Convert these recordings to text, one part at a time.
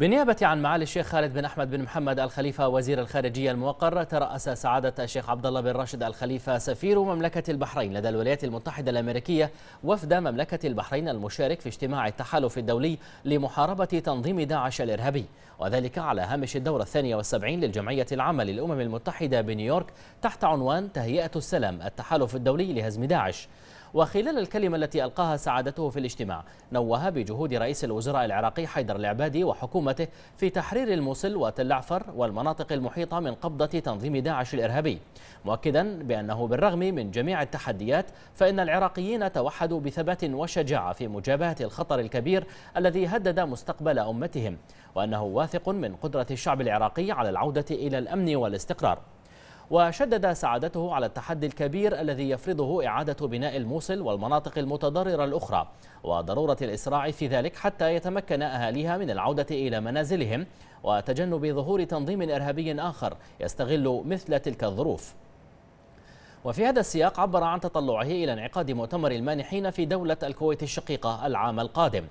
بالنيابة عن معالي الشيخ خالد بن أحمد بن محمد الخليفة وزير الخارجية الموقر ترأس سعادة الشيخ عبد الله بن راشد الخليفة سفير مملكة البحرين لدى الولايات المتحدة الأمريكية وفد مملكة البحرين المشارك في اجتماع التحالف الدولي لمحاربة تنظيم داعش الإرهابي وذلك على هامش الدورة الثانية والسبعين للجمعية العامة للأمم المتحدة بنيويورك تحت عنوان تهيئة السلام التحالف الدولي لهزم داعش وخلال الكلمة التي ألقاها سعادته في الاجتماع نوه بجهود رئيس الوزراء العراقي حيدر العبادي وحكومته في تحرير الموصل وتلعفر والمناطق المحيطة من قبضة تنظيم داعش الإرهابي مؤكدا بأنه بالرغم من جميع التحديات فإن العراقيين توحدوا بثبات وشجاعة في مجابهة الخطر الكبير الذي هدد مستقبل أمتهم وأنه واثق من قدرة الشعب العراقي على العودة إلى الأمن والاستقرار وشدد سعادته على التحدي الكبير الذي يفرضه إعادة بناء الموصل والمناطق المتضررة الأخرى وضرورة الإسراع في ذلك حتى يتمكن أهاليها من العودة إلى منازلهم وتجنب ظهور تنظيم إرهابي آخر يستغل مثل تلك الظروف وفي هذا السياق عبر عن تطلعه إلى انعقاد مؤتمر المانحين في دولة الكويت الشقيقة العام القادم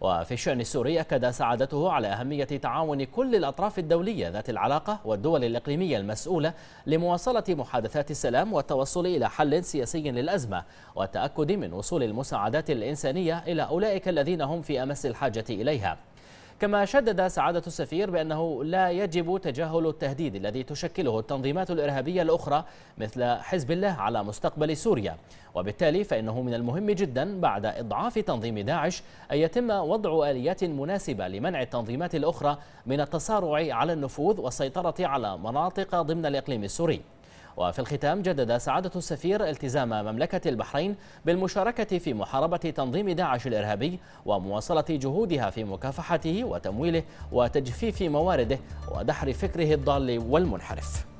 وفي الشأن السوري أكد سعادته على أهمية تعاون كل الأطراف الدولية ذات العلاقة والدول الإقليمية المسؤولة لمواصلة محادثات السلام والتوصل إلى حل سياسي للأزمة والتأكد من وصول المساعدات الإنسانية إلى أولئك الذين هم في أمس الحاجة إليها كما شدد سعادة السفير بأنه لا يجب تجاهل التهديد الذي تشكله التنظيمات الإرهابية الأخرى مثل حزب الله على مستقبل سوريا وبالتالي فإنه من المهم جدا بعد إضعاف تنظيم داعش أن يتم وضع آليات مناسبة لمنع التنظيمات الأخرى من التصارع على النفوذ والسيطرة على مناطق ضمن الإقليم السوري وفي الختام جدد سعادة السفير التزام مملكة البحرين بالمشاركة في محاربة تنظيم داعش الإرهابي ومواصلة جهودها في مكافحته وتمويله وتجفيف موارده ودحر فكره الضال والمنحرف